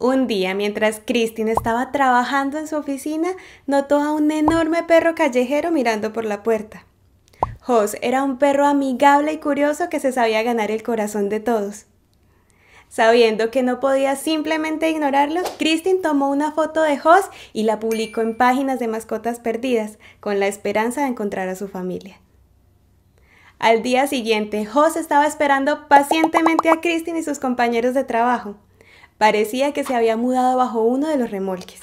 Un día, mientras Christine estaba trabajando en su oficina, notó a un enorme perro callejero mirando por la puerta. Hoss era un perro amigable y curioso que se sabía ganar el corazón de todos. Sabiendo que no podía simplemente ignorarlo, Christine tomó una foto de Hoss y la publicó en páginas de mascotas perdidas, con la esperanza de encontrar a su familia. Al día siguiente, Hoss estaba esperando pacientemente a Christine y sus compañeros de trabajo. Parecía que se había mudado bajo uno de los remolques.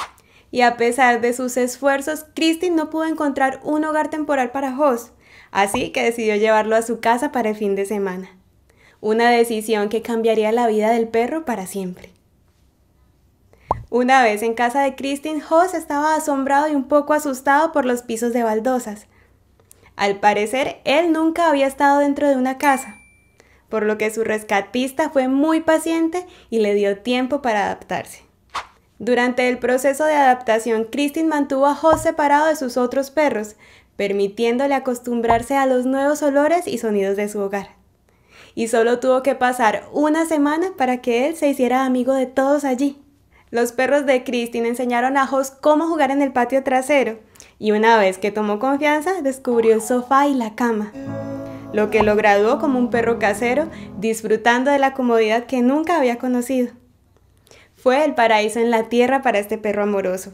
Y a pesar de sus esfuerzos, Kristin no pudo encontrar un hogar temporal para Hoss, así que decidió llevarlo a su casa para el fin de semana. Una decisión que cambiaría la vida del perro para siempre. Una vez en casa de Kristin, Hoss estaba asombrado y un poco asustado por los pisos de baldosas. Al parecer, él nunca había estado dentro de una casa por lo que su rescatista fue muy paciente y le dio tiempo para adaptarse. Durante el proceso de adaptación, Kristin mantuvo a Hoss separado de sus otros perros, permitiéndole acostumbrarse a los nuevos olores y sonidos de su hogar. Y solo tuvo que pasar una semana para que él se hiciera amigo de todos allí. Los perros de Kristin enseñaron a Hoss cómo jugar en el patio trasero, y una vez que tomó confianza, descubrió el sofá y la cama lo que lo graduó como un perro casero, disfrutando de la comodidad que nunca había conocido. Fue el paraíso en la tierra para este perro amoroso.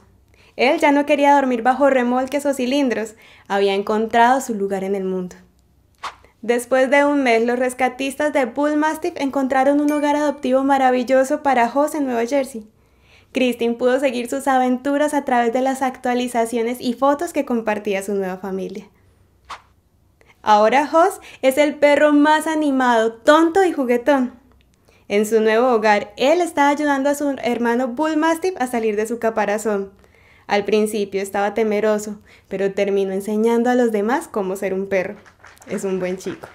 Él ya no quería dormir bajo remolques o cilindros, había encontrado su lugar en el mundo. Después de un mes, los rescatistas de Bullmastiff encontraron un hogar adoptivo maravilloso para Jose en Nueva Jersey. Christine pudo seguir sus aventuras a través de las actualizaciones y fotos que compartía su nueva familia. Ahora Hoss es el perro más animado, tonto y juguetón. En su nuevo hogar, él está ayudando a su hermano Bullmastiff a salir de su caparazón. Al principio estaba temeroso, pero terminó enseñando a los demás cómo ser un perro. Es un buen chico.